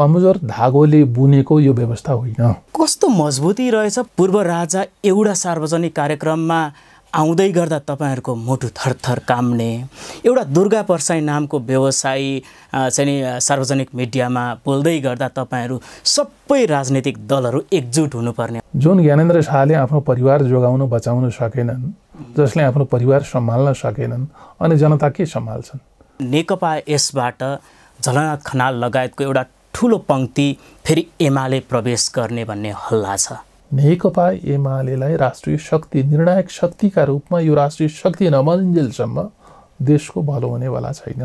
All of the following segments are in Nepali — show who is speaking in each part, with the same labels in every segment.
Speaker 1: कमजोर धागोले बुनेको यो व्यवस्था होइन
Speaker 2: कस्तो मजबुती रहेछ पूर्व राजा एउटा सार्वजनिक कार्यक्रममा आउँदै गर्दा तपाईँहरूको मुटु थरथर काम्ने एउटा दुर्गा परसाई नामको व्यवसायी चाहिँ सार्वजनिक मिडियामा बोल्दै गर्दा तपाईँहरू सबै राजनीतिक दलहरू एकजुट हुनुपर्ने
Speaker 1: जुन ज्ञानेन्द्र शाहले आफ्नो परिवार जोगाउन बचाउन सकेनन् जसले आफ्नो परिवार सम्हाल्न सकेनन् अनि जनता के सम्हाल्छन्
Speaker 2: नेकपा यसबाट झलनाथ खनाल लगायतको एउटा ठुलो पङ्क्ति फेरि एमाले प्रवेश गर्ने भन्ने हल्ला छ
Speaker 1: नेकपा एमालेलाई राष्ट्रिय शक्ति निर्णायक शक्तिका रूपमा यो राष्ट्रिय शक्ति नमन्जेलसम्म देशको भलो हुनेवाला छैन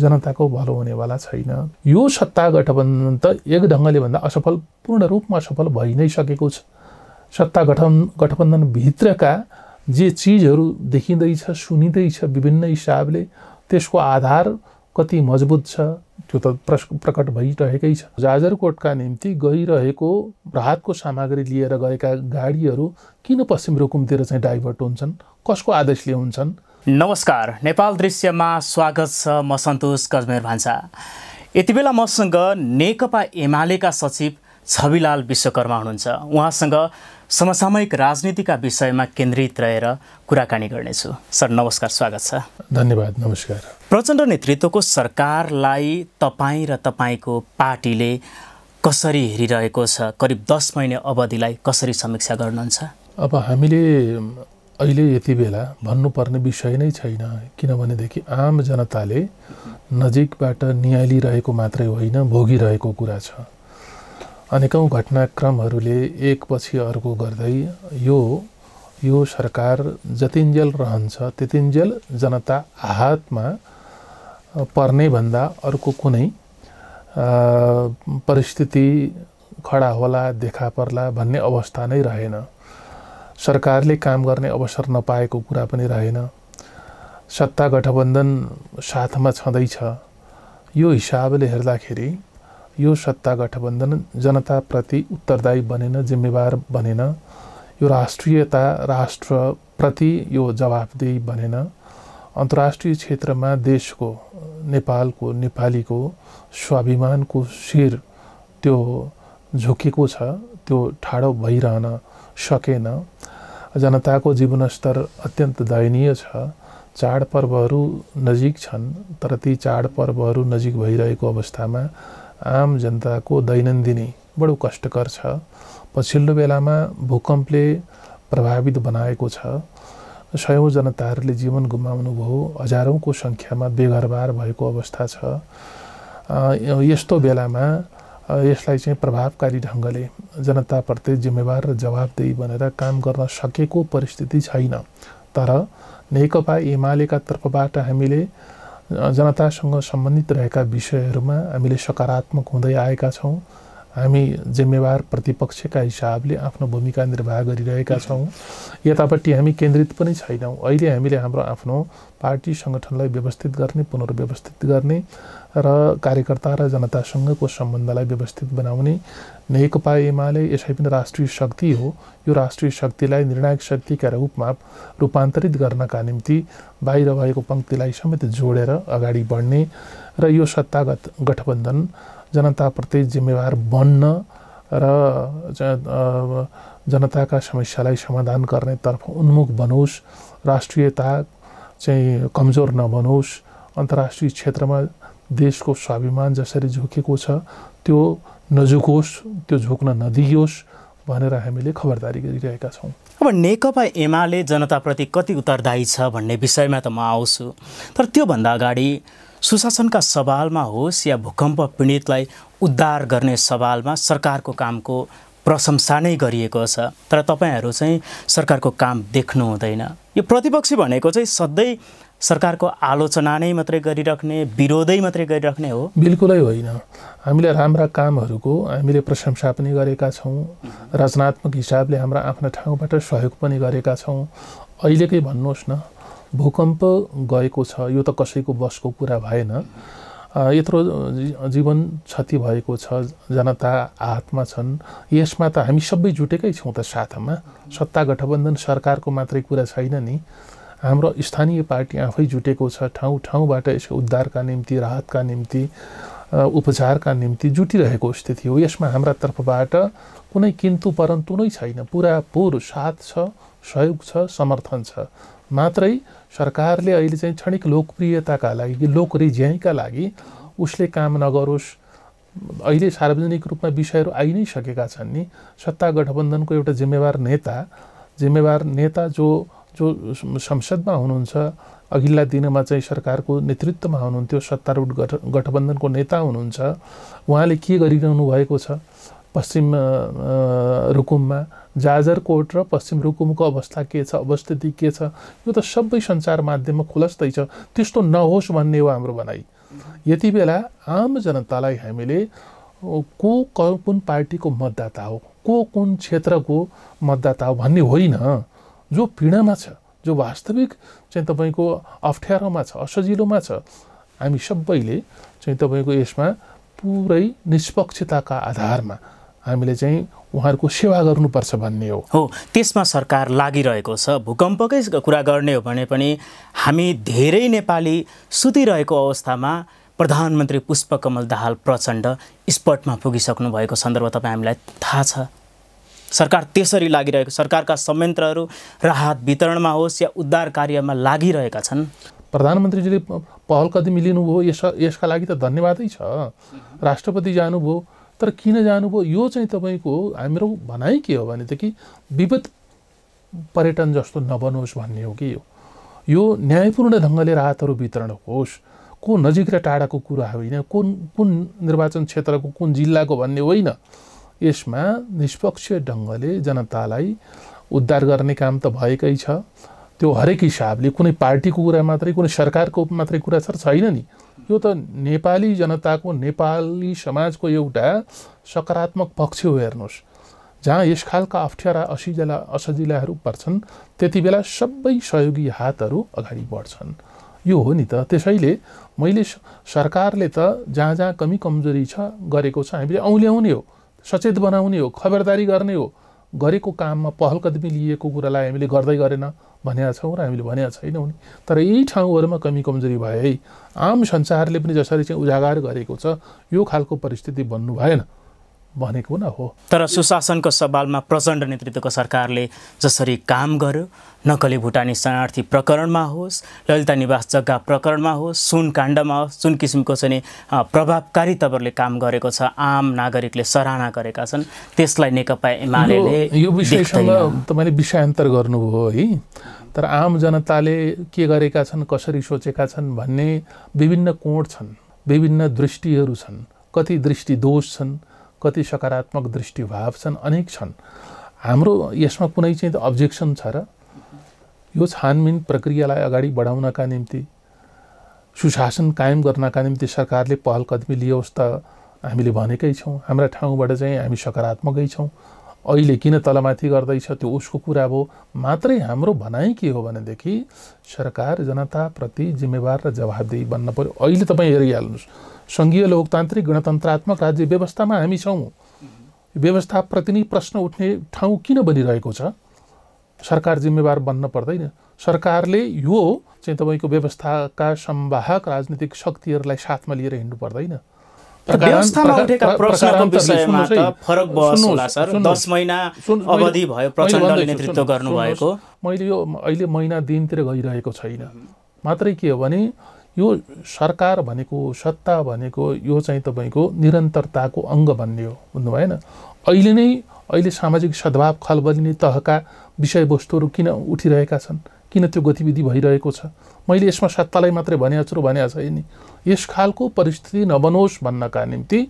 Speaker 1: जनताको भलो हुनेवाला छैन यो सत्ता गठबन्धन त एक ढङ्गले भन्दा असफल पूर्ण रूपमा असफल भइ नै सकेको छ सत्ता गठन गठबन्धनभित्रका जे चिजहरू देखिँदैछ सुनिँदैछ विभिन्न हिसाबले त्यसको आधार कति मजबुत छ त्यो त प्रकट भइरहेकै छ जाजरकोटका निम्ति गइरहेको राहतको सामग्री लिएर गएका गाडीहरू किन पश्चिम रुकुमतिर चाहिँ डाइभर्ट हुन्छन् कसको आदेशले हुन्छन् नमस्कार
Speaker 2: नेपाल दृश्यमा स्वागत छ म सन्तोष कजमेर भान्सा यति बेला मसँग नेकपा एमालेका सचिव छविलाल विश्वकर्मा हुनुहुन्छ उहाँसँग समसामयिक राजनीतिका विषयमा केन्द्रित रहेर कुराकानी गर्नेछु सर नमस्कार स्वागत छ
Speaker 1: धन्यवाद नमस्कार
Speaker 2: प्रचण्ड नेतृत्वको सरकारलाई तपाईँ र तपाईँको पार्टीले कसरी हेरिरहेको छ करिब दस महिने अवधिलाई कसरी समीक्षा गर्नुहुन्छ
Speaker 1: अब हामीले अहिले यति बेला भन्नुपर्ने विषय नै छैन किनभनेदेखि आम जनताले नजिकबाट निहालिरहेको मात्रै होइन भोगिरहेको कुरा छ अनेकौँ घटनाक्रमहरूले एकपछि अर्को गर्दै यो यो सरकार जतिन्जेल रहन्छ त्यतिन्जेल जनता हातमा पर्ने भन्दा अर्को कुनै परिस्थिति खडा होला देखा पर्ला भन्ने अवस्था नै रहेन सरकारले काम गर्ने अवसर नपाएको कुरा पनि रहेन सत्ता गठबन्धन साथमा छँदैछ यो हिसाबले हेर्दाखेरि यो सत्ता गठबन्धन जनताप्रति उत्तरदायी बनेन जिम्मेवार बनेन यो राष्ट्रियता राष्ट्रप्रति यो जवाबदेही बनेन अन्तर्राष्ट्रिय क्षेत्रमा देशको नेपालको नेपालीको स्वाभिमानको शिर त्यो झुकेको छ त्यो ठाडो भइरहन सकेन जनताको जीवनस्तर अत्यन्त दयनीय छ चाडपर्वहरू नजिक छन् तर ती चाडपर्वहरू नजिक भइरहेको अवस्थामा आम जनताको दैनन्दिनी बडो कष्टकर छ पछिल्लो बेलामा भूकम्पले प्रभावित बनाएको छ सयौँ जनताहरूले जीवन गुमाउनु भयो हजारौँको सङ्ख्यामा बेघरबार भएको अवस्था छ यस्तो बेलामा यसलाई चाहिँ प्रभावकारी ढङ्गले जनताप्रति जिम्मेवार र जवाबदेही बनेर काम गर्न सकेको परिस्थिति छैन तर नेकपा एमालेका तर्फबाट हामीले जनतासँग सम्बन्धित रहेका विषयहरूमा हामीले सकारात्मक हुँदै आएका छौँ हामी जिम्मेवार प्रतिपक्षका हिसाबले आफ्नो भूमिका निर्वाह गरिरहेका छौँ यतापट्टि हामी केन्द्रित पनि छैनौँ अहिले हामीले हाम्रो आफ्नो पार्टी सङ्गठनलाई व्यवस्थित गर्ने पुनर्व्यवस्थित गर्ने र कार्यकर्ता र जनतासँगको सम्बन्धलाई व्यवस्थित बनाउने नेकपा एमाले यसै पनि राष्ट्रिय शक्ति हो यो राष्ट्रिय शक्तिलाई निर्णायक शक्तिका रूपमा रूपान्तरित गर्नका निम्ति बाहिर भएको पङ्क्तिलाई समेत जोडेर अगाडि बढ्ने र यो सत्तागत गठबन्धन जनताप्रति जिम्मेवार बन्न र जनताका समस्यालाई समाधान गर्नेतर्फ उन्मुख बनोस् राष्ट्रियता चाहिँ कमजोर नबनोस् अन्तर्राष्ट्रिय क्षेत्रमा देशको स्वाभिमान जसरी झुकेको छ त्यो नझुकोस् त्यो झुक्न नदियोस् भनेर हामीले खबरदारी गरिरहेका छौँ
Speaker 2: अब नेकपा एमाले जनताप्रति कति उत्तरदायी छ भन्ने विषयमा त म आउँछु तर त्योभन्दा अगाडि सुशासनका सवालमा होस् या भूकम्प पीडितलाई उद्धार गर्ने सवालमा सरकारको कामको प्रशंसा नै गरिएको छ तर तपाईँहरू चाहिँ सरकारको काम देख्नु
Speaker 1: हुँदैन यो
Speaker 2: प्रतिपक्षी भनेको चाहिँ सधैँ सरकारको आलोचना नै मात्रै गरिराख्ने विरोधै मात्रै गरिराख्ने हो
Speaker 1: बिल्कुलै होइन हामीले राम्रा कामहरूको हामीले प्रशंसा पनि गरेका छौँ रचनात्मक हिसाबले हाम्रा आफ्ना ठाउँबाट सहयोग पनि गरेका छौँ अहिलेकै भन्नुहोस् न भूकम्प गएको छ यो त कसैको बसको कुरा भएन यत्रो जीवन क्षति भएको छ जनता हातमा छन् यसमा त हामी सबै जुटेकै छौँ त साथमा सत्ता गठबन्धन सरकारको मात्रै कुरा छैन नि हाम्रो स्थानीय पार्टी आफै जुटेको छ ठाउँ ठाउँबाट यसको उद्धारका निम्ति राहतका निम्ति उपचारका निम्ति जुटिरहेको स्थिति हो यसमा हाम्रा तर्फबाट कुनै किन्तु परन्तु नै छैन पुरापुर साथ छ सहयोग छ समर्थन छ मात्रै सरकारले अहिले चाहिँ क्षणिक लोकप्रियताका लागि कि लोकरिज्याइका लागि उसले काम नगरोस् अहिले सार्वजनिक रूपमा विषयहरू आइ नै सकेका छन् नि सत्ता गठबन्धनको एउटा जिम्मेवार नेता जिम्मेवार नेता जो जो संसदमा हुनुहुन्छ अघिल्ला दिनमा चाहिँ सरकारको नेतृत्वमा हुनुहुन्थ्यो सत्तारूढ गठ गठबन्धनको नेता हुनुहुन्छ उहाँले के गरिरहनु भएको छ पश्चिम रुकुममा जाजरकोट र पश्चिम रुकुमको अवस्था के छ अवस्थिति के छ यो त सबै सञ्चार माध्यममा खुलस्तै छ त्यस्तो नहोस् भन्ने हो हाम्रो भनाइ यति बेला आम जनतालाई हामीले को कुन पार्टीको मतदाता हो को कुन क्षेत्रको मतदाता हो भन्ने होइन जो पीडामा छ जो वास्तविक चाहिँ तपाईँको अप्ठ्यारोमा छ असजिलोमा छ हामी सबैले चाहिँ तपाईँको यसमा पुरै निष्पक्षताका आधारमा हामीले चाहिँ उहाँहरूको सेवा गर्नुपर्छ भन्ने हो हो त्यसमा
Speaker 2: सरकार लागिरहेको छ भूकम्पकै कुरा गर्ने हो भने पनि हामी धेरै नेपाली सुतिरहेको अवस्थामा प्रधानमन्त्री पुष्पकमल दाहाल प्रचण्ड स्पटमा पुगिसक्नु भएको सन्दर्भ तपाईँ हामीलाई थाहा छ सरकार त्यसरी लागिरहेको सरकारका
Speaker 1: संयन्त्रहरू राहत वितरणमा होस् या उद्धार कार्यमा लागिरहेका छन् प्रधानमन्त्रीजीले पहल कति मिलिनुभयो यस यसका लागि त धन्यवादै छ राष्ट्रपति जानुभयो तर किन जानुभयो यो चाहिँ तपाईँको हाम्रो भनाइ के हो भनेदेखि विपद पर्यटन जस्तो नबनोस् भन्ने हो कि यो न्यायपूर्ण ढङ्गले राहतहरू वितरण होस् को नजिक र टाढाको कुरा होइन कुन कुन निर्वाचन क्षेत्रको कुन जिल्लाको भन्ने होइन यसमा निष्पक्ष ढङ्गले जनतालाई उद्धार गर्ने काम त भएकै छ त्यो हरेक हिसाबले कुनै पार्टीको कुरा मात्रै कुनै सरकारको मात्रै कुरा सर छैन नि यो त नेपाली जनताको नेपाली समाजको एउटा सकारात्मक पक्ष हो हेर्नुहोस् जहाँ यस खालका अप्ठ्यारा असिजिला असजिलाहरू पर्छन् त्यति बेला सबै सहयोगी हातहरू अगाडि बढ्छन् यो हो नि त त्यसैले मैले सरकारले त जहाँ जहाँ कमी कमजोरी छ गरेको छ हामीले औँल्याउने हो सचेत बनाउने हो खबरदारी गर्ने हो गरेको काममा पहल कदमी लिएको कुरालाई हामीले गर्दै गरेन भनेका छौँ र हामीले भनेका छैनौँ नि तर यही ठाउँहरूमा कमी कमजोरी भए आम संसारले पनि जसरी चाहिँ उजागर गरेको छ यो खालको परिस्थिति बन्नु भएन भनेको न हो
Speaker 2: तर सुशासनको सवालमा प्रचण्ड नेतृत्वको सरकारले जसरी काम गर्यो नकली भुटानी शरणार्थी प्रकरणमा होस् ललिता निवास जग्गा प्रकरणमा होस् सुन काण्डमा होस् जुन किसिमको चाहिँ प्रभावकारी तपाईँहरूले काम गरेको छ आम नागरिकले सराहना गरेका छन् त्यसलाई नेकपा एमाले यो विषयसँग
Speaker 1: तपाईँले विषयान्तर गर्नुभयो है तर आम जनताले के गरेका छन् कसरी सोचेका छन् भन्ने विभिन्न कोण छन् विभिन्न दृष्टिहरू छन् कति दृष्टि दोष छन् कति सकारात्मक दृष्टिभाव छन् अनेक छन् हाम्रो यसमा कुनै चाहिँ अब्जेक्सन छ र यो छानबिन प्रक्रियालाई अगाडि बढाउनका निम्ति सुशासन कायम गर्नका निम्ति सरकारले पहल कदमी लियोस् त हामीले भनेकै छौँ हाम्रा ठाउँबाट चाहिँ हामी सकारात्मकै छौँ अहिले किन तलमाथि गर्दैछ त्यो उसको कुरा हो मात्रै हाम्रो भनाइ के हो भनेदेखि सरकार जनताप्रति जिम्मेवार र जवाबदेही बन्न पऱ्यो अहिले तपाईँ हेरिहाल्नुहोस् सङ्घीय लोकतान्त्रिक गणतन्त्रात्मक राज्य व्यवस्थामा हामी छौँ व्यवस्थाप्रति नै प्रश्न उठ्ने ठाउँ किन बनिरहेको छ सरकार जिम्मेवार बन्न पर्दैन सरकारले यो चाहिँ तपाईँको व्यवस्थाका सम्वाहक राजनीतिक शक्तिहरूलाई साथमा लिएर हिँड्नु पर्दैन व्यवस्थामा उठेका प्रश्नको विषयमा फरक बस होला सर दस महिना अवधि भयो प्रचण्डले नेतृत्व गर्नुभएको मैले यो अहिले महिना दिनतिर गइरहेको छैन मात्रै के हो भने यो सरकार भनेको सत्ता भनेको यो चाहिँ तपाईँको निरन्तरताको अङ्ग भन्ने हो बुझ्नु भएन अहिले नै अहिले सामाजिक सद्भाव खलबलिने तहका विषयवस्तुहरू किन उठिरहेका छन् किन त्यो गतिविधि भइरहेको छ मैले यसमा सत्तालाई मात्रै भने भनेको छैन यस खालको परिस्थिति नबनोस् भन्नका निम्ति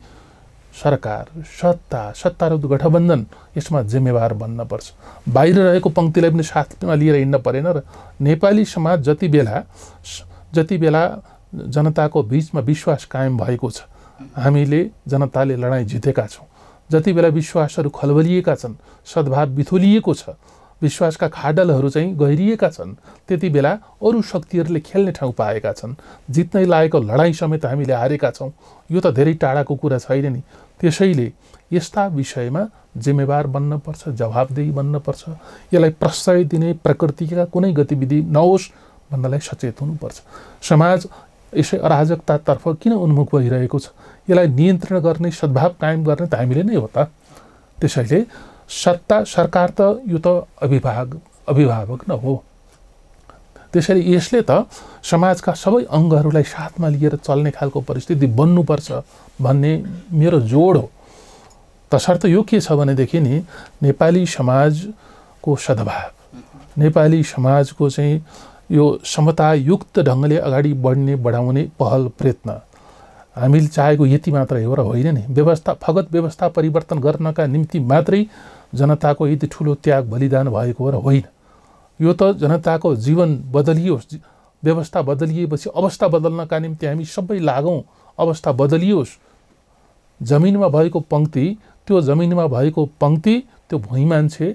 Speaker 1: सरकार सत्ता सत्तारूढ गठबन्धन यसमा जिम्मेवार बन्नपर्छ बाहिर रहेको पङ्क्तिलाई पनि साथमा लिएर हिँड्न परेन र नेपाली समाज जति बेला जति बेला जनताको बिचमा विश्वास कायम भएको छ हामीले जनताले लडाइँ जितेका छौँ जति बेला विश्वासहरू खलबलिएका छन् सद्भाव बिथोलिएको छ विश्वासका खाडलहरू चाहिँ गहिरिएका छन् त्यति बेला अरू शक्तिहरूले खेल्ने ठाउँ पाएका छन् जित्नै लागेको लडाइँ समेत हामीले हारेका छौँ यो त धेरै टाढाको कुरा छैन नि त्यसैले यस्ता विषयमा जिम्मेवार बन्नपर्छ जवाबदेही बन्नपर्छ यसलाई प्रश्रय दिने प्रकृतिका कुनै गतिविधि नहोस् भन्नलाई सचेत हुनुपर्छ समाज यसै अराजकतातर्फ किन उन्मुख भइरहेको छ यसलाई नियन्त्रण गर्ने सद्भाव कायम गर्ने त हामीले नै हो त त्यसैले सत्ता सरकार त यो त अभिभावक अभिभावक न हो त्यसरी यसले त समाजका सबै अङ्गहरूलाई साथमा लिएर चल्ने खालको परिस्थिति बन्नुपर्छ भन्ने मेरो जोड हो तसर्थ यो के छ भनेदेखि नि नेपाली समाजको सद्भाव नेपाली समाजको चाहिँ यो समतायुक्त ढङ्गले अगाडि बढ्ने बढाउने पहल प्रयत्न हामीले चाहेको यति मात्रै हो र होइन नि व्यवस्था फगत व्यवस्था परिवर्तन गर्नका निम्ति मात्रै जनताको यति ठुलो त्याग बलिदान भएको र होइन यो त जनताको जीवन बदलियोस् व्यवस्था बदलिएपछि अवस्था बदल्नका निम्ति हामी सबै लागौँ अवस्था बदलियोस् जमिनमा भएको पङ्क्ति त्यो जमिनमा भएको पङ्क्ति त्यो भुइँ मान्छे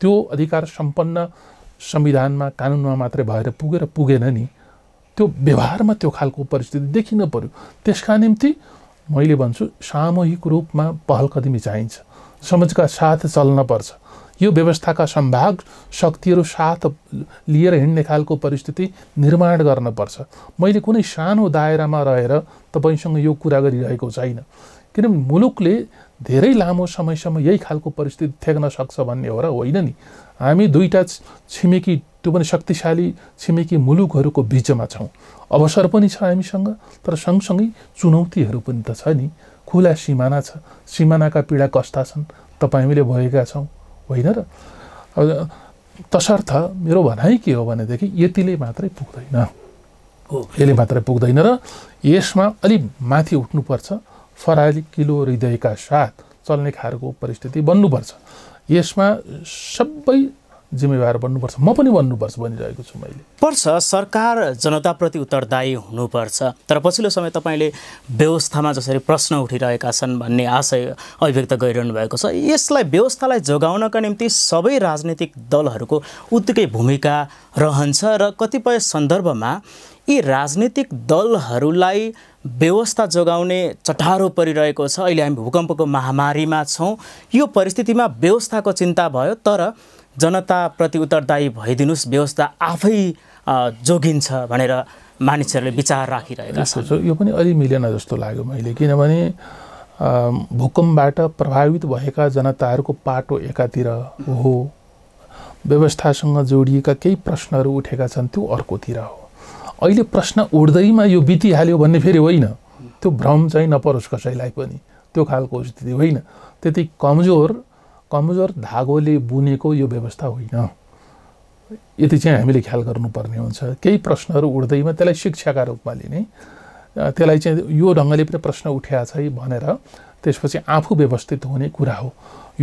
Speaker 1: त्यो अधिकार सम्पन्न संविधानमा कानुनमा मात्रै भएर पुगेर पुगेन नि त्यो व्यवहारमा त्यो खालको परिस्थिति देखिन पर्यो त्यसका निम्ति मैले भन्छु सामूहिक रूपमा पहल कदमी चाहिन्छ समाजका साथ चल्न पर्छ यो व्यवस्थाका सम्भाग शक्तिहरू साथ लिएर हिँड्ने खालको परिस्थिति निर्माण गर्नपर्छ मैले कुनै सानो दायरामा रहेर तपाईँसँग यो कुरा गरिरहेको छैन किनभने मुलुकले धेरै लामो समयसम्म यही खालको परिस्थिति थ्याक्न सक्छ भन्ने हो र होइन नि हामी दुईवटा छिमेकी त्यो पनि शक्तिशाली छिमेकी मुलुकहरूको बिचमा छौँ अवसर पनि छ हामीसँग तर सँगसँगै चुनौतीहरू पनि त छ नि खुला सिमाना छ सिमानाका पीडा कस्ता छन् तपाईँले भएका छौँ होइन र तसर्थ मेरो भनाइ के हो भनेदेखि यतिले मात्रै पुग्दैन यसले मात्रै पुग्दैन र यसमा अलि माथि उठ्नुपर्छ फराली किलो हृदयका साथ चल्ने खालको परिस्थिति बन्नुपर्छ यसमा सबै जिम्मेवार बन्नुपर्छ म पनि बन्नुपर्छ भनिरहेको छु मैले
Speaker 2: पर्छ सरकार जनताप्रति उत्तरदायी हुनुपर्छ तर पछिल्लो समय तपाईँले व्यवस्थामा जसरी प्रश्न उठिरहेका छन् भन्ने आशय अभिव्यक्त गरिरहनु भएको छ यसलाई व्यवस्थालाई जोगाउनका निम्ति सबै राजनीतिक दलहरूको उत्तिकै भूमिका रहन्छ र कतिपय सन्दर्भमा यी राजनीतिक दलहरूलाई व्यवस्था जोगाउने चटारो परिरहेको छ अहिले हामी भूकम्पको महामारीमा छौँ यो परिस्थितिमा व्यवस्थाको चिन्ता भयो तर जनताप्रति उत्तरदायी भइदिनुहोस् व्यवस्था आफै जोगिन्छ भनेर मानिसहरूले विचार राखिरहेका छन्
Speaker 1: यो पनि अलि मिलेन जस्तो लाग्यो मैले किनभने भूकम्पबाट प्रभावित भएका जनताहरूको पाटो एकातिर हो व्यवस्थासँग जोडिएका केही प्रश्नहरू उठेका छन् त्यो अर्कोतिर हो अहिले प्रश्न उठ्दैमा यो बितिहाल्यो भन्ने फेरि होइन त्यो भ्रम चाहिँ नपरोस् कसैलाई पनि त्यो खालको स्थिति होइन त्यति कमजोर कमजोर धागोले बुनेको यो व्यवस्था होइन यति चाहिँ हामीले ख्याल गर्नुपर्ने हुन्छ केही प्रश्नहरू उठ्दैमा त्यसलाई शिक्षाका रूपमा लिने त्यसलाई चाहिँ यो ढङ्गले पनि प्रश्न उठ्या छ है भनेर त्यसपछि आफू व्यवस्थित हुने कुरा हो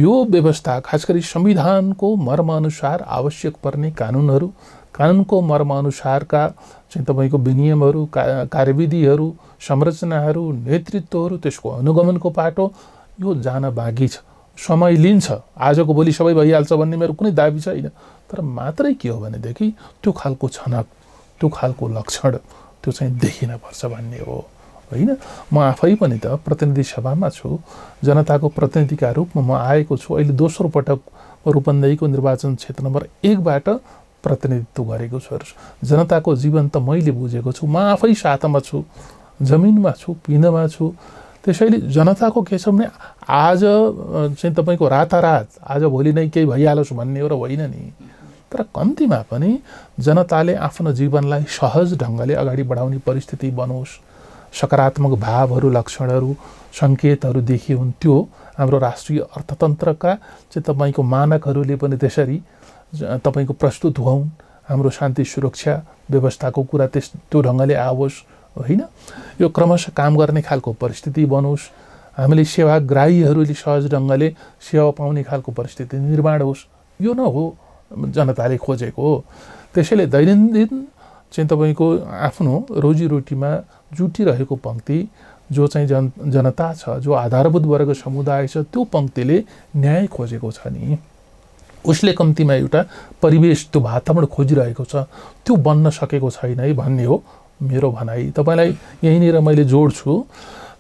Speaker 1: यो व्यवस्था खास गरी संविधानको मर्मअनुसार आवश्यक पर्ने कानुनहरू कानुनको मर्मअनुसारका चाहिँ तपाईँको विनियमहरू का कार्यविधिहरू संरचनाहरू नेतृत्वहरू त्यसको अनुगमनको पाटो यो जान बाँकी छ समय लिन्छ आजको भोलि सबै भइहाल्छ भन्ने मेरो कुनै दाबी छैन तर मात्रै के हो भनेदेखि त्यो खालको छनक त्यो खालको लक्षण त्यो चाहिँ देखिन पर्छ भन्ने हो होइन म आफै पनि त प्रतिनिधि सभामा छु जनताको प्रतिनिधिका रूपमा म आएको छु अहिले दोस्रो पटक रूपन्देहीको निर्वाचन क्षेत्र नम्बर एकबाट प्रतिनिधित्व गरेको छु जनताको जीवन त मैले बुझेको छु म आफै साथमा छु जमिनमा छु पिँधमा छु त्यसैले जनताको केसमा भने आज चाहिँ तपाईँको रातारात आज भोलि नै केही भइहालोस् भन्ने एउटा होइन नि तर कम्तीमा पनि जनताले आफ्नो जीवनलाई सहज ढङ्गले अगाडि बढाउने परिस्थिति बनोस् सकारात्मक भावहरू लक्षणहरू सङ्केतहरू देखिउन् त्यो हाम्रो राष्ट्रिय अर्थतन्त्रका चाहिँ तपाईँको मानकहरूले पनि त्यसरी तपाईँको प्रस्तुत हुन् हाम्रो शान्ति सुरक्षा व्यवस्थाको कुरा त्यस त्यो ढङ्गले आओस् होइन यो क्रमशः काम गर्ने खालको परिस्थिति बनोस् हामीले सेवाग्राहीहरूले सहज ढङ्गले सेवा पाउने खालको परिस्थिति निर्माण होस् यो न हो जनताले खोजेको हो त्यसैले दैनन्दिन चाहिँ तपाईँको आफ्नो रोजीरोटीमा जुटिरहेको पङ्क्ति जो चाहिँ जन जनता छ जो आधारभूत वर्ग समुदाय छ त्यो पङ्क्तिले न्याय खोजेको छ नि उसले कम्तीमा एउटा परिवेश त्यो वातावरण खोजिरहेको छ त्यो बन्न सकेको छैन है भन्ने हो मेरो भनाइ तपाईँलाई यहीँनिर मैले जोड्छु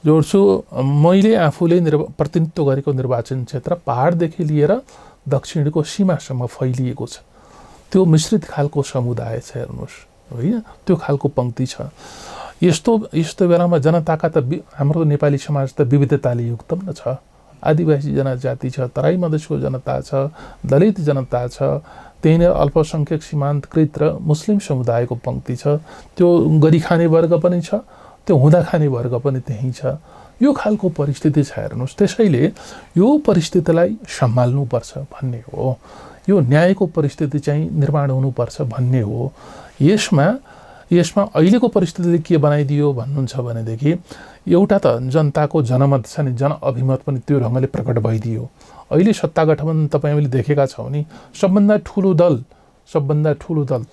Speaker 1: जोड्छु मैले आफूले निर्वा प्रतिनिधित्व गरेको निर्वाचन क्षेत्र पहाडदेखि लिएर दक्षिणको सीमासम्म फैलिएको छ त्यो मिश्रित खालको समुदाय छ हेर्नुहोस् होइन त्यो खालको पङ्क्ति छ यस्तो यस्तो बेलामा जनताका त हाम्रो नेपाली समाज त विविधताले युक्त पनि छ आदिवासी जनजाति छ तराई मधेसको जनता छ दलित जनता छ त्यही नै अल्पसङ्ख्यक सीमान्तकृत र मुस्लिम समुदायको पङ्क्ति छ त्यो गरी खाने वर्ग पनि छ त्यो हुँदा खाने वर्ग पनि त्यहीँ छ यो खालको परिस्थिति छ हेर्नुहोस् त्यसैले यो परिस्थितिलाई सम्हाल्नुपर्छ भन्ने हो यो न्यायको परिस्थिति चाहिँ निर्माण हुनुपर्छ भन्ने हो यसमा यसमा अहिलेको परिस्थितिले के बनाइदियो भन्नुहुन्छ भनेदेखि एउटा त जनताको जनमत छ नि जनअभिमत पनि त्यो ढङ्गले प्रकट भइदियो अहिले सत्ता गठबन्धन तपाईँले देखेका छौँ नि सबभन्दा ठुलो दल सबभन्दा ठुलो दल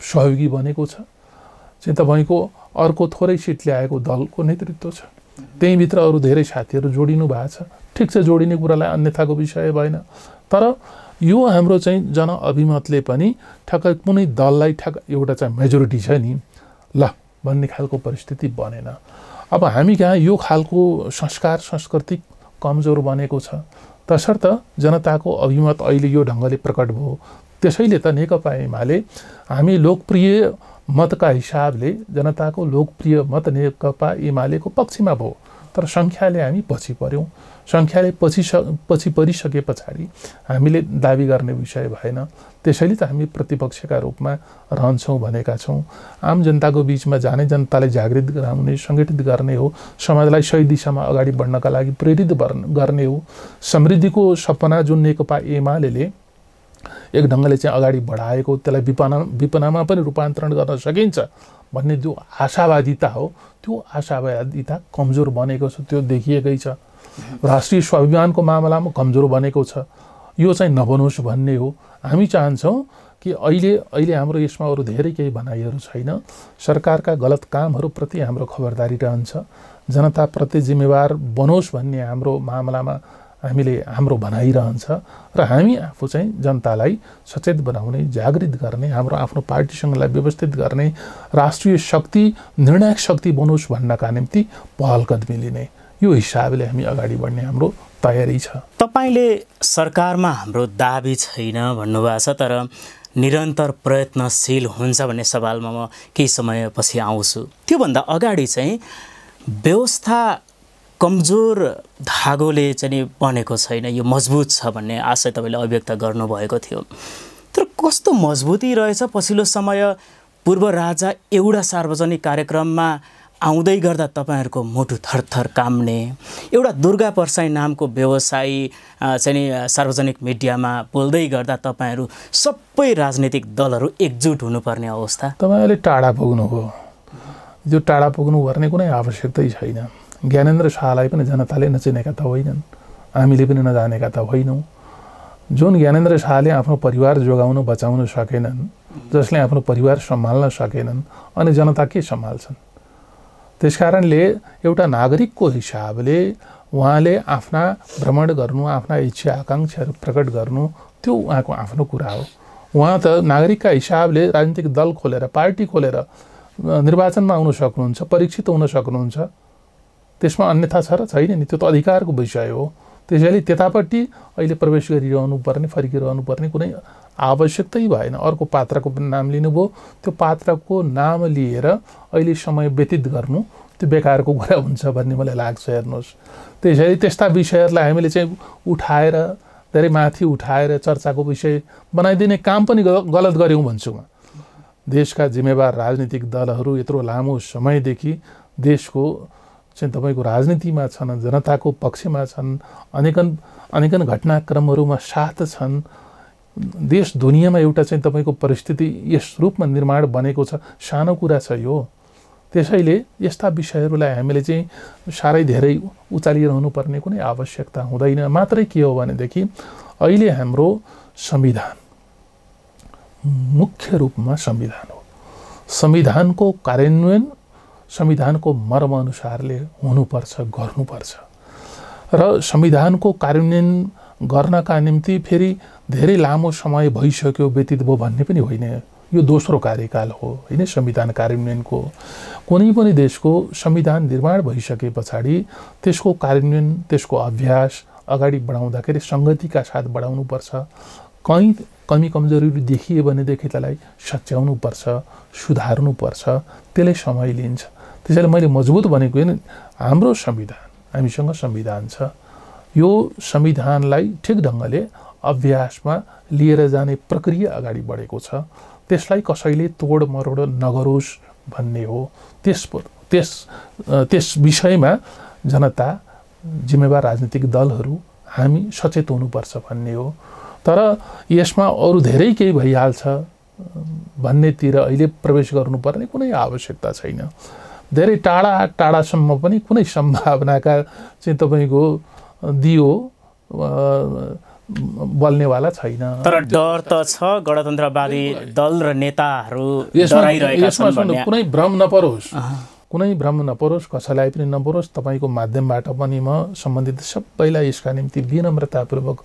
Speaker 1: सहयोगी बनेको छ चाहिँ तपाईँको अर्को थोरै सिट ल्याएको दलको नेतृत्व छ त्यहीँभित्र अरू धेरै साथीहरू जोडिनु भएको छ ठिक छ जोडिने कुरालाई अन्यथाको विषय भएन तर यो हाम्रो चाहिँ जनअभिमतले पनि ठ्याक्कै कुनै दललाई ठ्याक एउटा चाहिँ मेजोरिटी छ नि ल भन्ने खालको परिस्थिति बनेन अब हामी कहाँ यो खालको संस्कार सांस्कृतिक कमजोर बनेको छ तसर्थ जनताको अभिमत अहिले यो ढङ्गले प्रकट भयो त्यसैले त नेकपा एमाले हामी लोकप्रिय मतका हिसाबले जनताको लोकप्रिय मत नेकपा एमालेको पक्षमा भयो तर सङ्ख्याले हामी पछि पऱ्यौँ सङ्ख्याले पछि स पछि परिसके पछाडि हामीले दावी गर्ने विषय भएन त्यसैले त हामी प्रतिपक्षका रूपमा रहन्छौँ भनेका छौँ आम जनताको बिचमा जाने जनतालाई जागृत गराउने सङ्गठित गर्ने हो समाजलाई सही दिशामा अगाडि बढ्नका लागि प्रेरित गर्ने हो समृद्धिको सपना जुन नेकपा एमाले एक ढङ्गले चाहिँ अगाडि बढाएको त्यसलाई विपना विपनामा पनि रूपान्तरण गर्न सकिन्छ भन्ने जो आशावादिता हो त्यो आशावादिता कमजोर बनेको छ त्यो देखिएकै छ राष्ट्रिय स्वाभिमानको मामलामा कमजोर बनेको छ यो चाहिँ नबनोस् भन्ने हो हामी चाहन्छौँ कि अहिले अहिले हाम्रो यसमा अरू धेरै केही भनाइहरू छैन सरकारका गलत कामहरूप्रति हाम्रो खबरदारी रहन्छ जनताप्रति जिम्मेवार बनोस् भन्ने हाम्रो मामलामा हामीले हाम्रो भनाइरहन्छ र हामी आफू चाहिँ जनतालाई सचेत बनाउने जागृत गर्ने हाम्रो आफ्नो पार्टीसँगलाई व्यवस्थित गर्ने राष्ट्रिय शक्ति निर्णायक शक्ति बनोस् भन्नका निम्ति पहल कदमी लिने यो हिसाबले हामी अगाडि बढ्ने हाम्रो तयारी छ तपाईँले
Speaker 2: सरकारमा हाम्रो दाबी छैन भन्नुभएको छ तर निरन्तर प्रयत्नशील हुन्छ भन्ने सवालमा म केही समयपछि आउँछु त्योभन्दा अगाडि चाहिँ व्यवस्था कमजोर धागोले चाहिँ बनेको छैन यो मजबुत छ भन्ने आशय तपाईँले अभिव्यक्त गर्नुभएको थियो तर कस्तो मजबुती रहेछ पछिल्लो समय पूर्व राजा एउटा सार्वजनिक कार्यक्रममा आउँदै गर्दा तपाईँहरूको मुटु थरथर काम्ने एउटा दुर्गा पर्साई नामको व्यवसायी चाहिँ सार्वजनिक मिडियामा बोल्दै गर्दा तपाईँहरू सबै राजनीतिक दलहरू एकजुट हुनुपर्ने अवस्था तपाईँ अहिले
Speaker 1: टाढा पुग्नुभयो जो टाढा पुग्नु कुनै आवश्यकतै छैन ज्ञानेन्द्र शाहलाई पनि जनताले नचिनेका त होइनन् हामीले पनि नजानेका त होइनौँ जुन ज्ञानेन्द्र शाहले आफ्नो परिवार जोगाउन बचाउन सकेनन् जसले आफ्नो परिवार सम्हाल्न सकेनन् अनि जनता के सम्हाल्छन् त्यसकारणले एउटा नागरिकको हिसाबले उहाँले आफ्ना भ्रमण गर्नु आफ्ना इच्छा आकाङ्क्षाहरू प्रकट गर्नु त्यो उहाँको आफ्नो कुरा हो उहाँ त नागरिकका हिसाबले राजनीतिक दल खोलेर पार्टी खोलेर निर्वाचनमा आउन सक्नुहुन्छ परीक्षित हुन सक्नुहुन्छ त्यसमा अन्यथा छ र छैन नि त्यो त अधिकारको विषय हो त्यसैले त्यतापट्टि अहिले प्रवेश गरिरहनु पर्ने फर्किरहनु पर्ने कुनै आवश्यकतै भएन अर्को पात्रको पनि नाम लिनुभयो त्यो पात्रको नाम लिएर अहिले समय व्यतीत गर्नु त्यो बेकारको कुरा हुन्छ भन्ने मलाई लाग्छ हेर्नुहोस् त्यसैले त्यस्ता विषयहरूलाई हामीले चाहिँ उठाएर धेरै माथि उठाएर चर्चाको विषय बनाइदिने काम पनि गलत गऱ्यौँ भन्छु म देशका जिम्मेवार राजनीतिक दलहरू यत्रो लामो समयदेखि देशको चाहिँ तपाईँको राजनीतिमा छन् जनताको पक्षमा छन् अनेकन अनेकन घटनाक्रमहरूमा साथ छन् देश दुनियाँमा एउटा चाहिँ तपाईँको परिस्थिति यस रूपमा निर्माण बनेको छ सानो कुरा छ यो त्यसैले यस्ता विषयहरूलाई हामीले चाहिँ साह्रै धेरै पर्ने कुनै आवश्यकता हुँदैन मात्रै के हो भनेदेखि अहिले हाम्रो संविधान मुख्य रूपमा संविधान हो संविधानको कार्यान्वयन संविधानको मर्म मर्मअनुसारले हुनुपर्छ गर्नुपर्छ र संविधानको कार्यान्वयन गर्नका निम्ति फेरि धेरै लामो समय भइसक्यो व्यतीत भयो भन्ने पनि होइन यो दोस्रो कार्यकाल हो होइन संविधान कार्यान्वयनको कुनै पनि देशको संविधान निर्माण भइसके पछाडि त्यसको कार्यान्वयन त्यसको अभ्यास अगाडि बढाउँदाखेरि सङ्गतिका साथ बढाउनुपर्छ कहीँ कमी कमजोरी देखियो भनेदेखि त्यसलाई सच्याउनुपर्छ सुधार्नुपर्छ त्यसले समय लिन्छ त्यसैले मैले मजबुत भनेको होइन हाम्रो संविधान हामीसँग संविधान छ यो संविधानलाई ठिक ढङ्गले अभ्यासमा लिएर जाने प्रक्रिया अगाडि बढेको छ त्यसलाई कसैले तोड मरोड नगरोस् भन्ने हो त्यस त्यस त्यस विषयमा जनता जिम्मेवार राजनीतिक दलहरू हामी सचेत हुनुपर्छ भन्ने हो तर यसमा अरू धेरै केही भइहाल्छ भन्नेतिर अहिले प्रवेश गर्नुपर्ने कुनै आवश्यकता छैन धेरै टाढा टाढासम्म पनि कुनै सम्भावनाका चाहिँ तपाईँको दियो बल्नेवाला छैन
Speaker 2: तर डर त छ गणतन्त्रवादी दल र नेताहरू यसमा कुनै
Speaker 1: भ्रम नपरोस् कुनै भ्रम नपरोस् कसैलाई पनि नपरोस् तपाईँको माध्यमबाट पनि म सम्बन्धित सबैलाई यसका निम्ति विनम्रतापूर्वक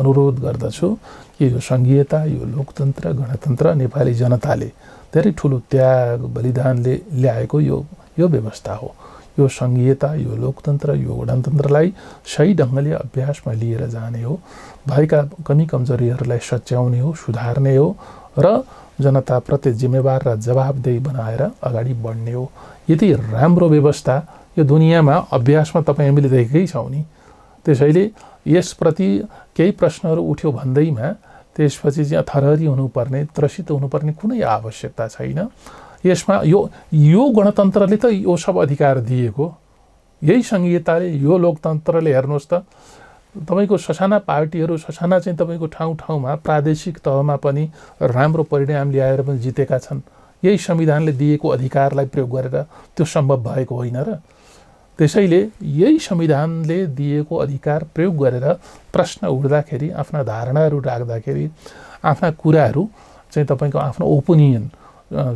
Speaker 1: अनुरोध गर्दछु कि यो सङ्घीयता यो लोकतन्त्र गणतन्त्र नेपाली जनताले धेरै ठुलो त्याग बलिदानले ल्याएको यो यो व्यवस्था हो यो सङ्घीयता यो लोकतन्त्र यो गणतन्त्रलाई सही ढङ्गले अभ्यासमा लिएर जाने हो भएका कमी कमजोरीहरूलाई सच्याउने हो सुधार्ने हो र जनताप्रति जिम्मेवार र जवाबदेही बनाएर अगाडि बढ्ने हो यति राम्रो व्यवस्था यो दुनियाँमा अभ्यासमा तपाईँ हामीले देखेकै छौँ नि त्यसैले यसप्रति केही प्रश्नहरू उठ्यो भन्दैमा त्यसपछि चाहिँ थरहरी हुनुपर्ने त्रसित हुनुपर्ने कुनै आवश्यकता छैन यसमा यो यो गणतन्त्रले त यो सब अधिकार दिएको यही सङ्घीयताले यो लोकतन्त्रले हेर्नुहोस् त तपाईँको ससाना पार्टीहरू ससाना चाहिँ तपाईँको ठाउँ ठाउँमा प्रादेशिक तहमा पनि राम्रो परिणाम ल्याएर पनि जितेका छन् यही संविधानले दिएको अधिकारलाई प्रयोग गरेर त्यो सम्भव भएको होइन र त्यसैले यही संविधानले दिएको अधिकार प्रयोग गरेर प्रश्न उठ्दाखेरि आफ्ना धारणाहरू राख्दाखेरि आफ्ना कुराहरू चाहिँ तपाईँको आफ्नो ओपिनियन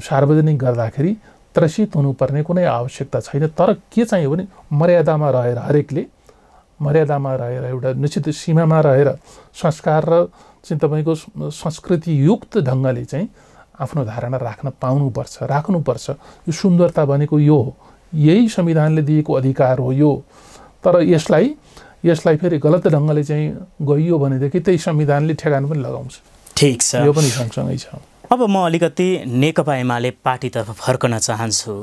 Speaker 1: सार्वजनिक गर्दाखेरि त्रसित हुनुपर्ने कुनै आवश्यकता छैन तर के चाहियो भने मर्यादामा रहेर हरेकले मर्यादामा रहेर एउटा निश्चित सीमामा रहेर संस्कार र चाहिँ तपाईँको संस्कृतियुक्त ढङ्गले चाहिँ आफ्नो धारणा राख्न पाउनुपर्छ राख्नुपर्छ यो सुन्दरता भनेको यो हो यही संविधानले दिएको अधिकार हो यो तर यसलाई यसलाई फेरि गलत ढङ्गले चाहिँ गइयो भनेदेखि त्यही संविधानले ठेगान पनि लगाउँछ ठिक छ यो पनि सँगसँगै छ
Speaker 2: अब म अलिकति नेकपा एमाले पार्टीतर्फ फर्कन चाहन्छु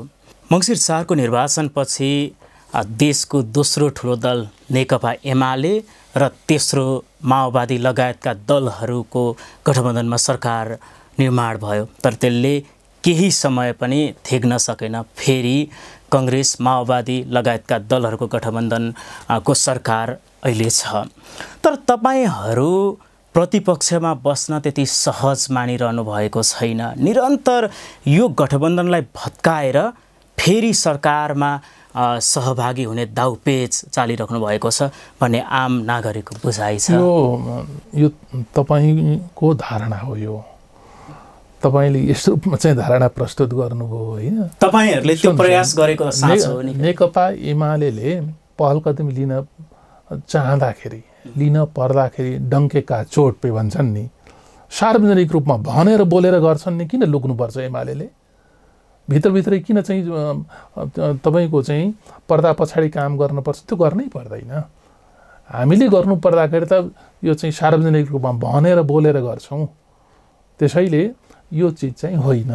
Speaker 2: मङ्सिर चारको निर्वाचनपछि देशको दोस्रो ठुलो दल नेकपा एमाले र तेस्रो माओवादी लगायतका दलहरूको गठबन्धनमा सरकार निर्माण भयो तर त्यसले केही समय पनि थेग्न सकेन फेरि कङ्ग्रेस माओवादी लगायतका दलहरूको गठबन्धनको सरकार अहिले छ तर तपाईँहरू प्रतिपक्षमा बस्न त्यति सहज मानिरहनु भएको छैन निरन्तर यो गठबन्धनलाई भत्काएर फेरि सरकारमा सहभागी हुने दाउपेच चालिराख्नु भएको छ भन्ने आम नागरिकको बुझाइ छ
Speaker 1: यो यो तपाईँको धारणा हो यो तपाईँले यस्तो रूपमा चाहिँ धारणा प्रस्तुत गर्नुभयो होइन तपाईँहरूले त्यो प्रयास गरेको नेकपा एमाले पहल कदम लिन चाहँदाखेरि लिन पर्दाखेरि डङ्केका चोट पे भन्छन् नि सार्वजनिक रूपमा भनेर बोलेर गर्छन् नि किन लुक्नुपर्छ एमाले भित्रभित्रै किन चाहिँ तपाईँको चाहिँ पर्दा पछाडि काम गर्नुपर्छ त्यो गर्नै पर्दैन हामीले गर्नु पर्दाखेरि त यो चाहिँ सार्वजनिक रूपमा भनेर बोलेर गर्छौँ त्यसैले यो चिज चाहिँ होइन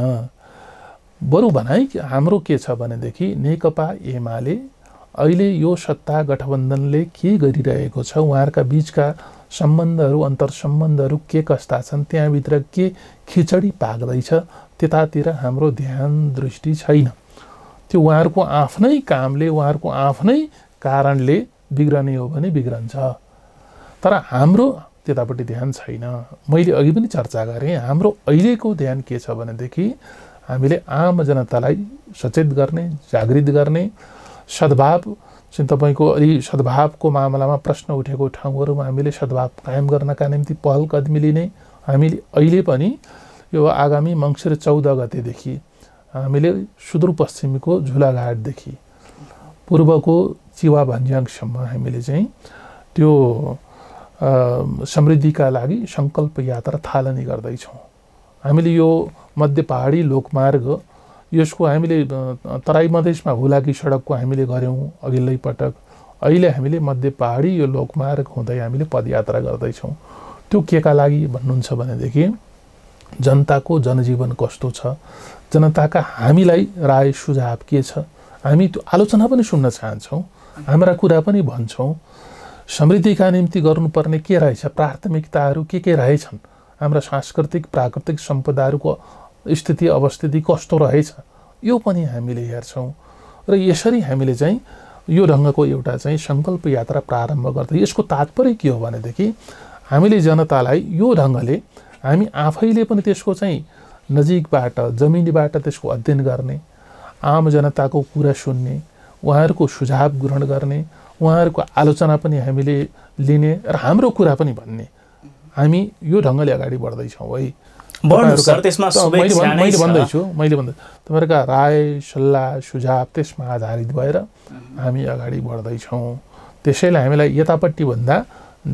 Speaker 1: बरु भनाइ हाम्रो के छ भनेदेखि नेकपा एमाले अहिले यो सत्ता गठबन्धनले के गरिरहेको छ उहाँहरूका बिचका सम्बन्धहरू अन्तर सम्बन्धहरू के कस्ता छन् त्यहाँभित्र के खिचडी पाक्दैछ त्यतातिर हाम्रो ध्यान दृष्टि छैन त्यो उहाँहरूको आफ्नै कामले उहाँहरूको आफ्नै कारणले बिग्रने हो भने बिग्रन्छ तर हाम्रो त्यतापट्टि ध्यान छैन मैले अघि पनि चर्चा गरेँ हाम्रो अहिलेको ध्यान के छ भनेदेखि हामीले आम जनतालाई सचेत गर्ने जागृत गर्ने सद्भाव चाहिँ तपाईँको अलि सद्भावको मामलामा प्रश्न उठेको ठाउँहरूमा हामीले सद्भाव कायम गर्नका निम्ति पहल कदमी लिने हामीले अहिले पनि यो आगामी मङ्सिर चौध गतेदेखि हामीले सुदूरपश्चिमको झुलाघाटदेखि पूर्वको चिवा भन्ज्याङसम्म हामीले चाहिँ त्यो समृद्धिका लागि सङ्कल्प यात्रा थालनी गर्दैछौँ हामीले यो मध्य पहाडी लोकमार्ग यसको हामीले तराई मधेसमा हुलाकी सडकको हामीले गऱ्यौँ अघिल्लै पटक अहिले हामीले मध्य पहाडी यो लोकमार्ग हुँदै हामीले पदयात्रा गर्दैछौँ त्यो के का लागि भन्नुहुन्छ भनेदेखि जनताको जनजीवन कस्तो छ जनताका हामीलाई राय सुझाव के छ हामी त्यो आलोचना पनि सुन्न चाहन्छौँ हाम्रा कुरा पनि भन्छौँ समृद्धिका निम्ति गर्नुपर्ने के रहेछ प्राथमिकताहरू के के रहेछन् हाम्रा सांस्कृतिक प्राकृतिक सम्पदाहरूको स्थिति अवस्थिति कस्तो रहेछ यो पनि हामीले हेर्छौँ र यसरी हामीले चाहिँ यो ढङ्गको एउटा चाहिँ सङ्कल्प यात्रा प्रारम्भ गर्दा यसको तात्पर्य के हो भनेदेखि हामीले जनतालाई यो ढङ्गले हामी आफैले पनि त्यसको चाहिँ नजिकबाट जमिनीबाट त्यसको अध्ययन गर्ने आम जनताको कुरा सुन्ने उहाँहरूको सुझाव ग्रहण गर्ने उहाँहरूको आलोचना पनि हामीले लिने र हाम्रो कुरा पनि भन्ने हामी यो ढङ्गले अगाडि बढ्दैछौँ है मैले भन्दैछु मैले भन्दै तपाईँहरूका राय सल्लाह सुझाव त्यसमा आधारित भएर हामी अगाडि बढ्दैछौँ त्यसैले हामीलाई यतापट्टिभन्दा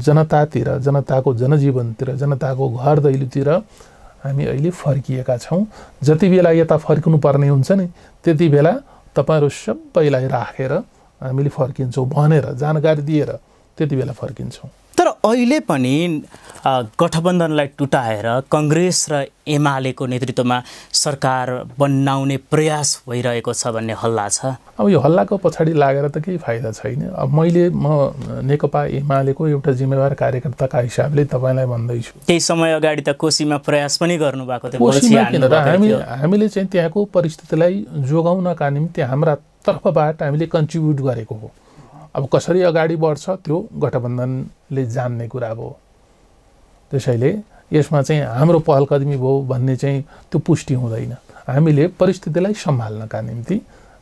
Speaker 1: जनतातिर जनताको जनजीवनतिर जनताको घर दैलोतिर हामी अहिले फर्किएका छौँ जति बेला यता फर्किनु पर्ने हुन्छ नि त्यति बेला तपाईँहरू सबैलाई राखेर हामीले फर्किन्छौँ भनेर जानकारी दिएर त्यति बेला फर्किन्छौँ
Speaker 2: तर अहिले पनि गठबन्धनलाई टुटाएर कङ्ग्रेस र एमालेको नेतृत्वमा सरकार बनाउने प्रयास भइरहेको छ भन्ने हल्ला छ
Speaker 1: अब यो हल्लाको पछाडि लागेर त केही फाइदा छैन अब मैले म नेकपा एमालेको एउटा जिम्मेवार कार्यकर्ताका हिसाबले तपाईँलाई भन्दैछु
Speaker 2: केही समय अगाडि त कोसीमा प्रयास पनि गर्नुभएको थियो हामी
Speaker 1: हामीले चाहिँ त्यहाँको परिस्थितिलाई जोगाउनका निम्ति हाम्रा तर्फबाट हामीले कन्ट्रिब्युट गरेको हो अब कसरी अगाडि बढ्छ त्यो गठबन्धनले जान्ने कुरा हो त्यसैले यसमा चाहिँ हाम्रो पहलकदमी भयो भन्ने चाहिँ त्यो पुष्टि हुँदैन हामीले परिस्थितिलाई सम्हाल्नका निम्ति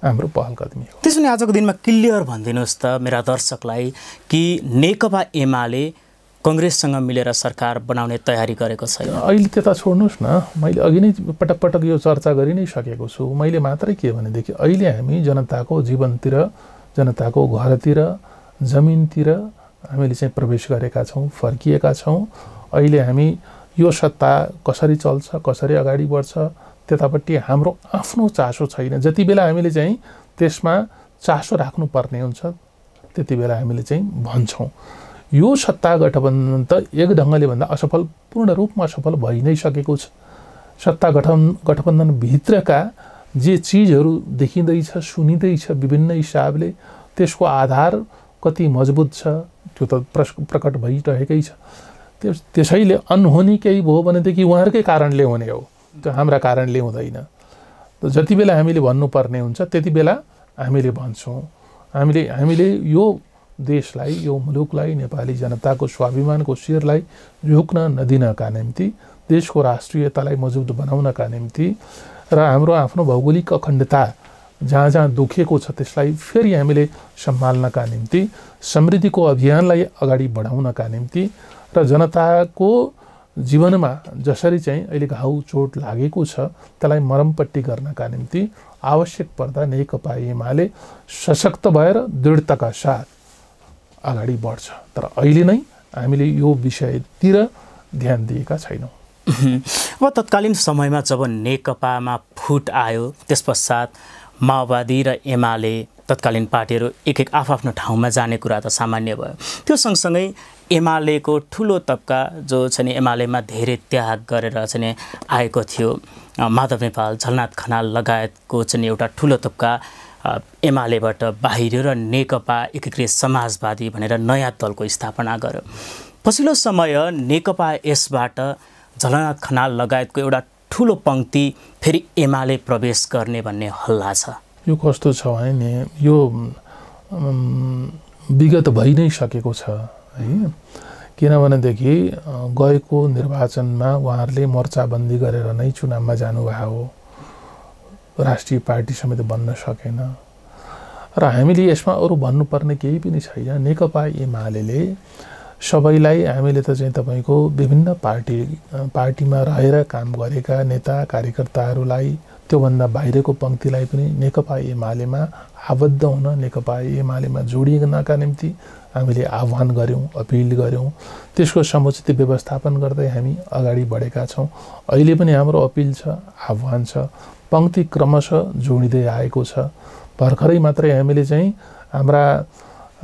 Speaker 1: हाम्रो पहलकदमी हो त्यसो भने आजको दिनमा क्लियर
Speaker 2: भनिदिनुहोस् त मेरा दर्शकलाई कि नेकपा एमाले कङ्ग्रेससँग मिलेर सरकार बनाउने तयारी गरेको छैन
Speaker 1: अहिले त्यता छोड्नुहोस् न मैले अघि नै पटक पटक यो चर्चा गरि नै सकेको छु मैले मात्रै के भनेदेखि अहिले हामी जनताको जीवनतिर जनताको घरतिर जमिनतिर हामीले चाहिँ प्रवेश गरेका छौँ फर्किएका छौँ अहिले हामी यो सत्ता कसरी चल्छ कसरी अगाडि बढ्छ त्यतापट्टि हाम्रो आफ्नो चासो छैन जति बेला हामीले चाहिँ त्यसमा चासो राख्नुपर्ने हुन्छ त्यति बेला हामीले चाहिँ भन्छौँ यो सत्ता गठबन्धन त एक ढङ्गले भन्दा असफल पूर्ण रूपमा असफल भइ नै सकेको छ सत्ता गठन गठबन्धनभित्रका जे चिजहरू देखिँदैछ सुनिँदैछ विभिन्न हिसाबले त्यसको आधार कति मजबुत छ त्यो त प्र प्रकट भइरहेकै छ त्यस त्यसैले अनहोनी केही भयो भनेदेखि उहाँहरूकै कारणले हुने हो त्यो हाम्रा कारणले हुँदैन जति बेला हामीले भन्नुपर्ने हुन्छ त्यति बेला हामीले भन्छौँ हामीले हामीले यो देशलाई यो मुलुकलाई नेपाली जनताको स्वाभिमानको शिरलाई झुक्न नदिनका निम्ति देशको राष्ट्रियतालाई मजबुत बनाउनका निम्ति र हाम्रो आफ्नो भौगोलिक अखण्डता जहाँ जहाँ दुखेको छ त्यसलाई फेरि हामीले सम्हाल्नका निम्ति समृद्धिको अभियानलाई अगाडि बढाउनका निम्ति र जनताको जीवनमा जसरी चाहिँ अहिले घाउ चोट लागेको छ त्यसलाई मरमपट्टि गर्नका निम्ति आवश्यक पर्दा नेकपा एमाले सशक्त भएर दृढताका साथ अगाडि बढ्छ तर अहिले नै हामीले यो विषयतिर ध्यान दिएका छैनौँ अब
Speaker 2: तत्कालीन समयमा जब नेकपामा फुट आयो त्यस पश्चात माओवादी र एमाले तत्कालीन पार्टीहरू एक एक आफ्नो ठाउँमा जाने कुरा त सामान्य भयो त्यो सँगसँगै एमालेको ठुलो तबका जो छ नि एमालेमा धेरै त्याग गरेर छ नि आएको थियो माधव नेपाल झलनाथ खनाल लगायतको छ नि एउटा ठुलो तबका एमालेबाट बाहिर र नेकपा एकीकृत समाजवादी भनेर नयाँ दलको स्थापना गर्यो पछिल्लो समय नेकपा यसबाट झलनाथ खनाल लगायतको एउटा ठुलो पङ्क्ति फेरि एमाले प्रवेश गर्ने भन्ने हल्ला छ
Speaker 1: यो कस्तो छ भने नि यो विगत भइ नै सकेको छ है किनभनेदेखि गएको निर्वाचनमा उहाँहरूले मोर्चाबन्दी गरेर नै चुनावमा जानुभएको हो राष्ट्रिय पार्टी समेत बन्न सकेन र हामीले यसमा अरू भन्नुपर्ने केही पनि छैन नेकपा एमाले सबैलाई हामीले त चाहिँ तपाईँको विभिन्न पार्टी पार्टीमा रहेर काम गरेका नेता कार्यकर्ताहरूलाई त्योभन्दा बाहिरको पङ्क्तिलाई पनि नेकपा एमालेमा आबद्ध हुन नेकपा एमालेमा जोडिनका निम्ति हामीले आह्वान गऱ्यौँ अपिल गऱ्यौँ त्यसको समुचित व्यवस्थापन गर्दै हामी अगाडि बढेका छौँ अहिले पनि हाम्रो अपिल छ आह्वान छ पङ्क्ति क्रमशः जोडिँदै आएको छ भर्खरै मात्रै हामीले चाहिँ हाम्रा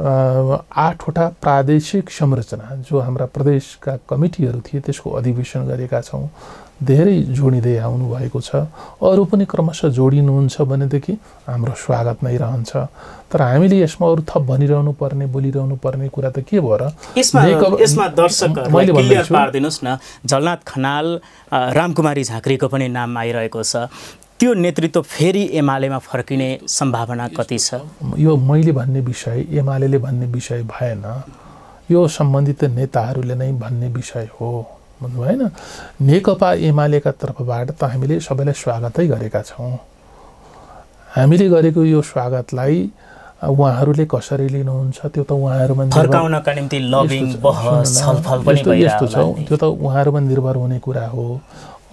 Speaker 1: आठवटा प्रादेशिक संरचना जो हाम्रा प्रदेशका कमिटीहरू थिए त्यसको अधिवेशन गरेका छौँ धेरै जोडिँदै आउनुभएको छ अरू पनि क्रमशः जोडिनुहुन्छ भनेदेखि हाम्रो स्वागत नै रहन्छ तर हामीले यसमा अरू थप भनिरहनु पर्ने बोलिरहनु पर्ने कुरा त के भयो र यसमा दर्शक पारिदिनुहोस्
Speaker 2: न झलनाथ खनाल रामकुमारी झाँक्रीको पनि नाम आइरहेको छ त्यो नेतृत्व फेरि एमालेमा फर्किने सम्भावना कति छ
Speaker 1: यो मैले भन्ने विषय एमाले भन्ने विषय भएन यो सम्बन्धित नेताहरूले नै भन्ने विषय हो भन्नु भएन नेकपा एमालेका तर्फबाट त हामीले सबैलाई स्वागतै गरेका छौँ हामीले गरेको यो स्वागतलाई उहाँहरूले कसरी लिनुहुन्छ त्यो त उहाँहरूमा फर्काउनका निम्ति यस्तो छ त्यो त उहाँहरूमा निर्भर हुने कुरा हो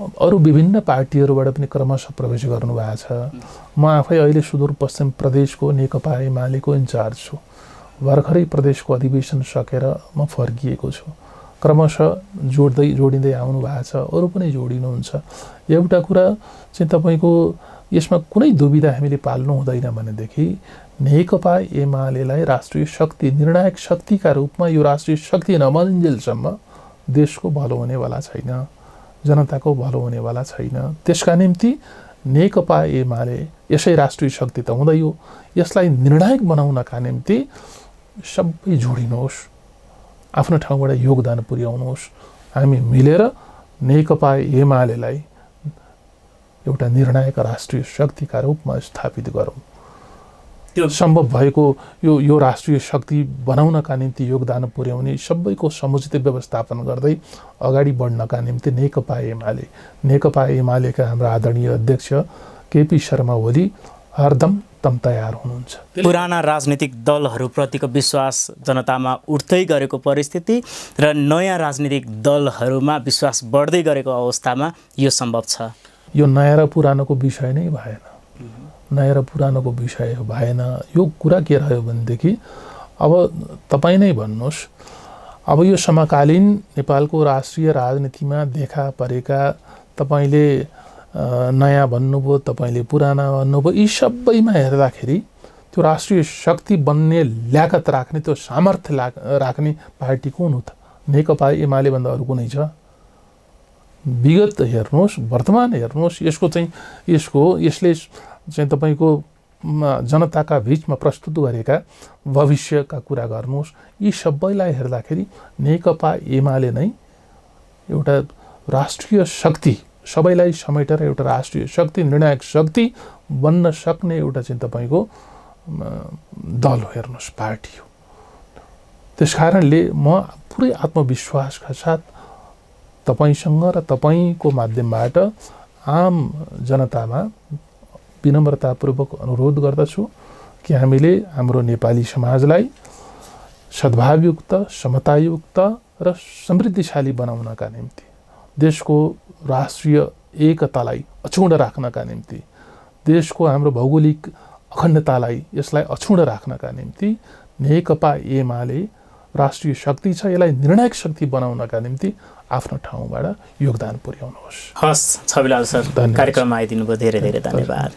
Speaker 1: अरू विभिन्न पार्टीहरूबाट पनि क्रमशः प्रवेश गर्नुभएको छ म आफै अहिले सुदूरपश्चिम प्रदेशको नेकपा एमालेको इन्चार्ज छु भर्खरै प्रदेशको अधिवेशन सकेर म फर्किएको छु क्रमशः जोड्दै जोडिँदै आउनु भएको छ अरू पनि जोडिनुहुन्छ एउटा कुरा चाहिँ तपाईँको यसमा कुनै दुविधा हामीले पाल्नु हुँदैन भनेदेखि नेकपा एमालेलाई राष्ट्रिय शक्ति निर्णायक शक्तिका रूपमा यो राष्ट्रिय शक्ति नमन्जेलसम्म देशको भलो हुनेवाला छैन जनताको भलो हुनेवाला छैन त्यसका निम्ति नेकपा एमाले यसै राष्ट्रिय शक्ति त हुँदै हो यसलाई निर्णायक बनाउनका निम्ति सबै जोडिनुहोस् आफ्नो ठाउँबाट योगदान पुर्याउनुहोस् हामी मिलेर नेकपा एमालेलाई एउटा निर्णायक राष्ट्रिय शक्तिका रूपमा स्थापित गरौँ त्यो सम्भव भएको यो यो राष्ट्रिय शक्ति बनाउनका निम्ति योगदान पुर्याउने सबैको समुचित व्यवस्थापन गर्दै अगाडि बढ्नका निम्ति नेकपा एमाले नेकपा एमालेका हाम्रा आदरणीय अध्यक्ष केपी शर्मा ओली हरदम तम तयार हुनुहुन्छ
Speaker 2: पुराना राजनीतिक दलहरूप्रतिको विश्वास जनतामा उठ्दै गरेको परिस्थिति र नयाँ राजनीतिक दलहरूमा विश्वास बढ्दै गरेको अवस्थामा यो सम्भव छ
Speaker 1: यो नयाँ र पुरानोको विषय नै भएन नयाँ र पुरानोको विषय भएन यो कुरा के रह्यो भनेदेखि अब तपाईँ नै भन्नुहोस् अब यो समकालीन नेपालको राष्ट्रिय राजनीतिमा देखा परेका तपाईँले नयाँ भन्नुभयो तपाईँले पुराना भन्नुभयो यी सबैमा हेर्दाखेरि त्यो राष्ट्रिय शक्ति बन्ने ल्याकत राख्ने त्यो सामर्थ्य ला राख्ने पार्टी कुन हो त नेकपा एमालेभन्दा अरू कुनै छ विगत हेर्नुहोस् वर्तमान हेर्नुहोस् यसको चाहिँ यसको यसले चाहिँ तपाईँको जनताका बिचमा प्रस्तुत गरेका भविष्यका कुरा गर्नुहोस् यी सबैलाई हेर्दाखेरि नेकपा एमाले नै एउटा राष्ट्रिय शक्ति सबैलाई समेटेर एउटा राष्ट्रिय शक्ति निर्णायक शक्ति बन्न सक्ने एउटा चाहिँ तपाईँको दल हो हेर्नुहोस् पार्टी हो त्यस कारणले म पुरै आत्मविश्वासका साथ तपाईँसँग र तपाईँको माध्यमबाट आम जनतामा विनम्रतापूर्वक अनुरोध गर्दछु कि हामीले हाम्रो नेपाली समाजलाई सद्भावयुक्त समतायुक्त र समृद्धिशाली बनाउनका निम्ति देशको राष्ट्रिय एकतालाई अछुण राख्नका निम्ति देशको हाम्रो भौगोलिक अखण्डतालाई यसलाई अछुण राख्नका निम्ति नेकपा एमाले राष्ट्रिय शक्ति छ यसलाई निर्णायक शक्ति बनाउनका निम्ति आफ्नो ठाउँबाट योगदान पुर्याउनुहोस्
Speaker 2: हस् छविलाल सर कार्यक्रममा आइदिनुभयो धेरै धेरै धन्यवाद